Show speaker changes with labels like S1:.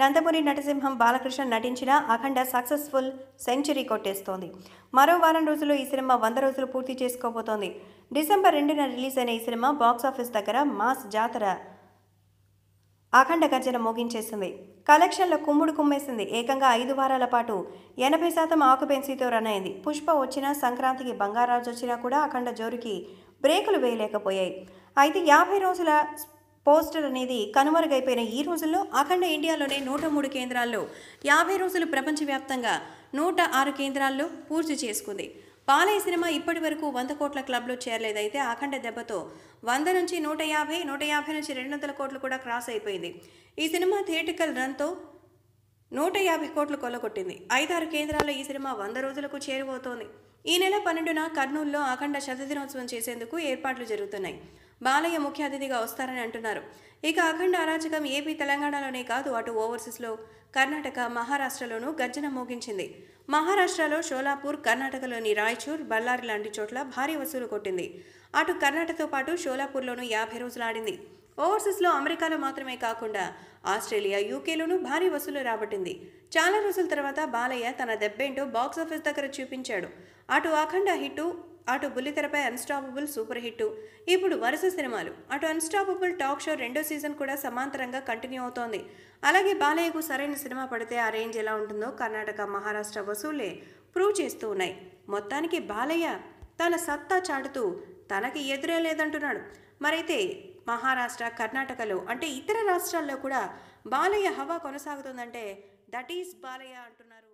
S1: నందమూరి నటసింహం బాలకృష్ణ నటించిన అఖండ successful century కొట్టేస్తోంది మరో వారం రోజుల్లో ఈ సినిమా వంద రోజులు పూర్తి చేసుకోబోతోంది డిసెంబర్ రెండున రిలీజ్ అయిన ఈ సినిమా బాక్సాఫీస్ దగ్గర మాస్ జాతర అఖండ గర్జన మోగించేసింది కలెక్షన్ల కుమ్ముడు కుమ్మేసింది ఏకంగా ఐదు వారాల పాటు ఎనభై శాతం ఆకుపెన్సీతో రన్ అయింది పుష్ప వచ్చినా సంక్రాంతికి బంగారాజు వచ్చినా కూడా అఖండ జోరుకి బ్రేకులు వేయలేకపోయాయి అయితే యాభై రోజుల పోస్టర్ అనేది కనుమరుగైపోయిన ఈ రోజుల్లో అఖండ ఇండియాలోనే నూట మూడు కేంద్రాల్లో యాభై రోజులు ప్రపంచవ్యాప్తంగా నూట ఆరు కేంద్రాల్లో పూర్తి చేసుకుంది పాలయ సినిమా ఇప్పటి వరకు వంద కోట్ల క్లబ్లో చేరలేదైతే అఖండ దెబ్బతో వంద నుంచి నూట యాభై నూట యాభై నుంచి రెండు వందల కోట్లు కూడా క్రాస్ అయిపోయింది ఈ సినిమా థియేటికల్ రన్తో నూట యాభై కోట్లు కొల్లగొట్టింది ఐదారు కేంద్రాల్లో ఈ సినిమా వంద రోజులకు చేరువవుతోంది ఈ నెల పన్నెండున కర్నూలులో అఖండ శతదినోత్సవం చేసేందుకు ఏర్పాట్లు జరుగుతున్నాయి బాలయ్య ముఖ్య అతిథిగా వస్తారని అంటున్నారు ఇక అఖండ అరాచకం ఏపీ తెలంగాణలోనే కాదు అటు ఓవర్సీస్లో కర్ణాటక మహారాష్ట్రలోనూ గర్జన మోగించింది మహారాష్ట్రలో షోలాపూర్ కర్ణాటకలోని రాయచూర్ బళ్ళారి లాంటి చోట్ల భారీ వసూలు కొట్టింది అటు కర్ణాటకతో పాటు షోలాపూర్లోనూ యాభై రోజులు ఆడింది ఓవర్సీస్లో అమెరికాలో మాత్రమే కాకుండా ఆస్ట్రేలియా యూకేలోనూ భారీ వసూలు రాబట్టింది చాలా రోజుల తర్వాత బాలయ్య తన దెబ్బేంటో బాక్సాఫీస్ దగ్గర చూపించాడు అటు అఖండ హిట్టు అటు బుల్లితెరపై అన్స్టాపబుల్ సూపర్ హిట్టు ఇప్పుడు వరుస సినిమాలు అటు అన్స్టాపబుల్ టాక్ షో రెండో సీజన్ కూడా సమాంతరంగా కంటిన్యూ అవుతోంది అలాగే బాలయ్యకు సరైన సినిమా పడితే ఆ రేంజ్ ఎలా ఉంటుందో కర్ణాటక మహారాష్ట్ర వసూలే ప్రూవ్ చేస్తూ ఉన్నాయి మొత్తానికి బాలయ్య తన సత్తా చాటుతూ తనకి ఎదురే లేదంటున్నాడు మరైతే మహారాష్ట్ర కర్ణాటకలో అంటే ఇతర రాష్ట్రాల్లో కూడా బాలయ్య హవా కొనసాగుతుందంటే దట్ ఈస్ బాలయ్య అంటున్నారు